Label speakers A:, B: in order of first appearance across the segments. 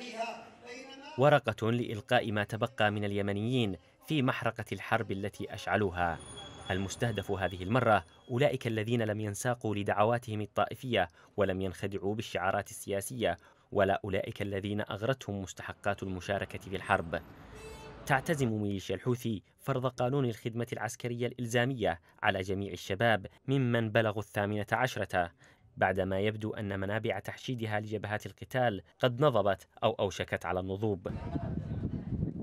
A: فيها ورقة لإلقاء ما تبقى من اليمنيين في محرقة الحرب التي أشعلوها المستهدف هذه المرة أولئك الذين لم ينساقوا لدعواتهم الطائفية ولم ينخدعوا بالشعارات السياسية ولا أولئك الذين أغرتهم مستحقات المشاركة في الحرب تعتزم ميليشيا الحوثي فرض قانون الخدمة العسكرية الإلزامية على جميع الشباب ممن بلغوا الثامنة عشرة بعدما يبدو أن منابع تحشيدها لجبهات القتال قد نضبت أو أوشكت على النضوب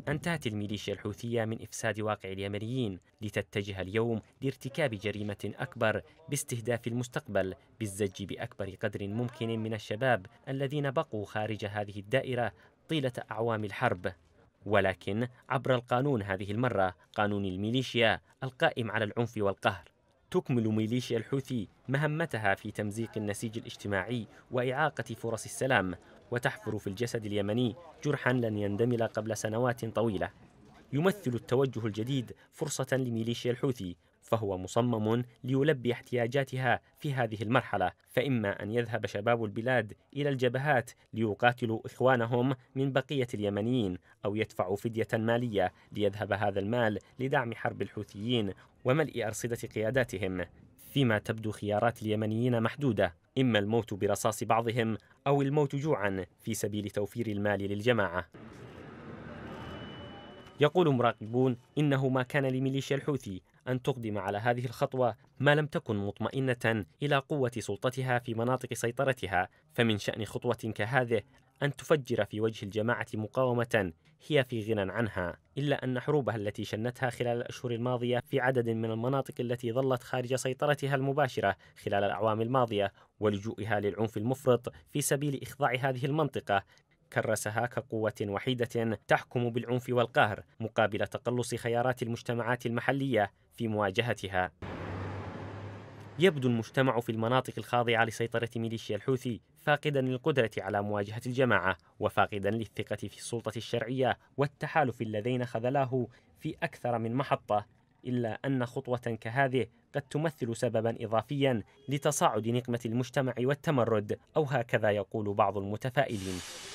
A: أنتهت الميليشيا الحوثية من إفساد واقع اليمنيين لتتجه اليوم لارتكاب جريمة أكبر باستهداف المستقبل بالزج بأكبر قدر ممكن من الشباب الذين بقوا خارج هذه الدائرة طيلة أعوام الحرب ولكن عبر القانون هذه المرة قانون الميليشيا القائم على العنف والقهر تكمل ميليشيا الحوثي مهمتها في تمزيق النسيج الاجتماعي وإعاقة فرص السلام وتحفر في الجسد اليمني جرحا لن يندمل قبل سنوات طويلة يمثل التوجه الجديد فرصة لميليشيا الحوثي فهو مصمم ليلبي احتياجاتها في هذه المرحلة فإما أن يذهب شباب البلاد إلى الجبهات ليقاتلوا إخوانهم من بقية اليمنيين أو يدفعوا فدية مالية ليذهب هذا المال لدعم حرب الحوثيين وملء أرصدة قياداتهم فيما تبدو خيارات اليمنيين محدودة إما الموت برصاص بعضهم أو الموت جوعا في سبيل توفير المال للجماعة يقول مراقبون إنه ما كان لميليشيا الحوثي أن تقدم على هذه الخطوة ما لم تكن مطمئنة إلى قوة سلطتها في مناطق سيطرتها فمن شأن خطوة كهذه أن تفجر في وجه الجماعة مقاومة هي في غنى عنها إلا أن حروبها التي شنتها خلال الأشهر الماضية في عدد من المناطق التي ظلت خارج سيطرتها المباشرة خلال الأعوام الماضية ولجوئها للعنف المفرط في سبيل إخضاع هذه المنطقة كرسها كقوة وحيدة تحكم بالعنف والقهر مقابل تقلص خيارات المجتمعات المحلية في مواجهتها. يبدو المجتمع في المناطق الخاضعة لسيطرة ميليشيا الحوثي فاقدا للقدرة على مواجهة الجماعة وفاقدا للثقة في السلطة الشرعية والتحالف اللذين خذلاه في أكثر من محطة إلا أن خطوة كهذه قد تمثل سببا إضافيا لتصاعد نقمة المجتمع والتمرد أو هكذا يقول بعض المتفائلين